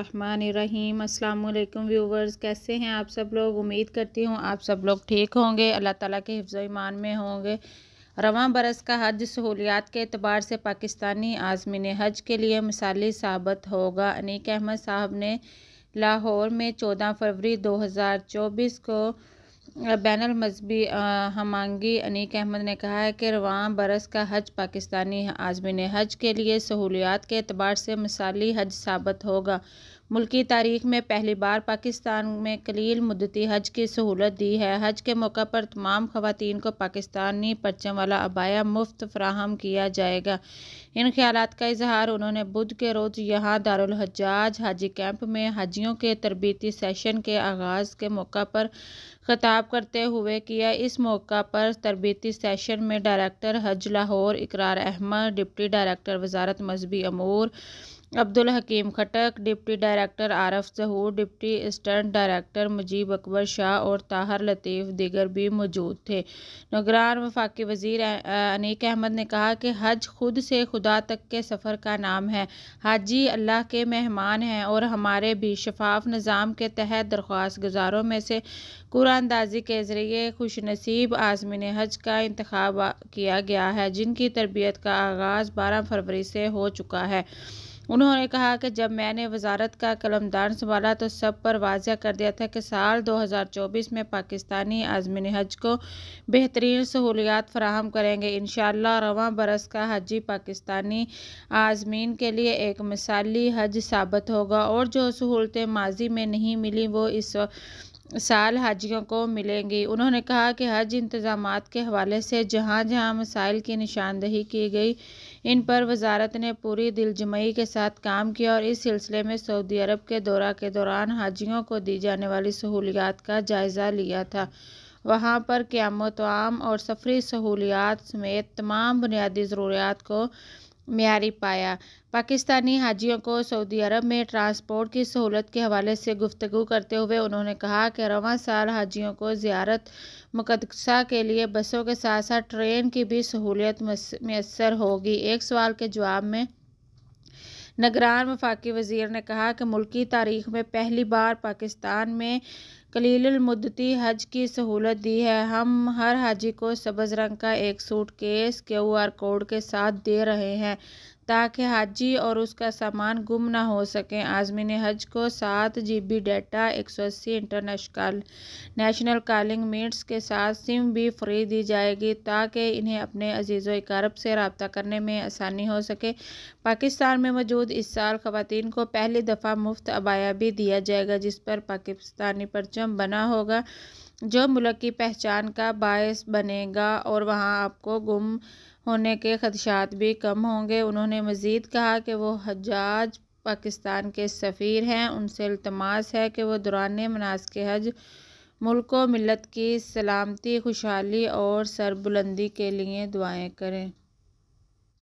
रहीम अस्सलाम वालेकुम व्यूवर्स कैसे हैं आप सब लोग उम्मीद करती हूँ आप सब लोग ठीक होंगे अल्लाह ताला के हिफ्ज़ ईमान में होंगे रवां बरस का हज सहूलियात के अतबार से पाकिस्तानी आज़मीन हज के लिए मिसाली साबित होगा अनीक अहमद साहब ने लाहौर में चौदह फरवरी दो हज़ार चौबीस को बैन मजहबी हमांगी अनीक अहमद ने कहा है कि रवान बरस का हज पाकिस्तानी आजमिन हज के लिए सहूलियात के अतबार से मिसाली हज साबित होगा मुल्की तारीख में पहली बार पाकिस्तान में कलील मुद्दती हज की सहूलत दी है हज के मौका पर तमाम खवतान को पाकिस्तानी परचम वाला अबाया मुफ्त फ्राहम किया जाएगा इन ख्याल का इजहार उन्होंने बुध के रोज़ यहाँ दारजाज हाजी कैंप में हाजियों के तरबती सेशन के आगाज़ के मौका पर खताब करते हुए किया इस मौका पर तरबती सेशन में डायरेक्टर हज लाहौर इकरार अहमद डिप्टी डायरेक्टर वजारत मजहबी अमूर Abdul Hakeem Khattak deputy director Arif Zahoor deputy assistant director Mujeeb Akbar Shah और ताहर लतीफ़ दिगर भी मौजूद थे नगरान वफाकी वजीर अनीक अहमद ने कहा कि हज खुद से खुदा तक के सफ़र का नाम है हाजी अल्लाह के मेहमान हैं और हमारे भी शफाफ निज़ाम के तहत दरख्वास्त गुजारों में से कुरानदाजी के ज़रिए खुशनसीब आजमिन हज का इंतखब किया गया है जिनकी तरबियत का आगाज़ बारह फरवरी से हो चुका है उन्होंने कहा कि जब मैंने वजारत का कलमदान संभाला तो सब पर वाजह कर दिया था कि साल 2024 में पाकिस्तानी आजमिन हज को बेहतरीन सहूलियात फराहम करेंगे इन रवा बरस का हजी पाकिस्तानी आजमीन के लिए एक मिसाली हज साबित होगा और जो सहूलतें माजी में नहीं मिली वो इस साल हाजियों को मिलेंगी उन्होंने कहा कि हज इंतजाम के हवाले से जहाँ जहाँ मसाइल की निशानदही की गई इन पर वजारत ने पूरी दिलजमई के साथ काम किया और इस सिलसिले में सऊदी अरब के दौरा के दौरान हाजियों को दी जाने वाली सहूलियात का जायज़ा लिया था वहाँ पर क्यामो तमाम और सफरी सहूलियात समेत तमाम बुनियादी ज़रूरियात को म्यारी पाया पाकिस्तानी हाजियों को सऊदी अरब में ट्रांसपोर्ट की सहूलत के हवाले से गुफ्तु करते हुए उन्होंने कहा कि रवा साल हाजियों को ज़्यारत मुकदसा के लिए बसों के साथ साथ ट्रेन की भी सहूलियत मैसर होगी एक सवाल के जवाब में नगरान वफाकी वजीर ने कहा कि मुल्की तारीख में पहली बार पाकिस्तान में कलीलमुद्दती हज की सहूलत दी है हम हर हाजी को सब्ज़ रंग का एक सूट क्यू क्यूआर कोड के साथ दे रहे हैं ताकि हाजी और उसका सामान गुम ना हो सकें आज़मीन हज को सात जी बी डाटा एक सौ अस्सी इंटरनेशनल नेशनल कॉलिंग मीट्स के साथ सिम भी फ्री दी जाएगी ताकि इन्हें अपने अजीज़ कारब से रबता करने में आसानी हो सके पाकिस्तान में मौजूद इस साल ख़वान को पहली दफ़ा मुफ्त अबाया भी दिया जाएगा जिस पर पाकिस्तानी परचम बना होगा जो मुल्क की पहचान का बायस बनेगा और वहाँ आपको गुम होने के खदशात भी कम होंगे उन्होंने मज़ीद कहा कि वो हजाज पाकिस्तान के सफ़ीर हैं उनसे अल्तमास है कि वो दौरान मनास के हज मुल्क व मिलत की सलामती खुशहाली और सरबुलंदी के लिए दुआएँ करें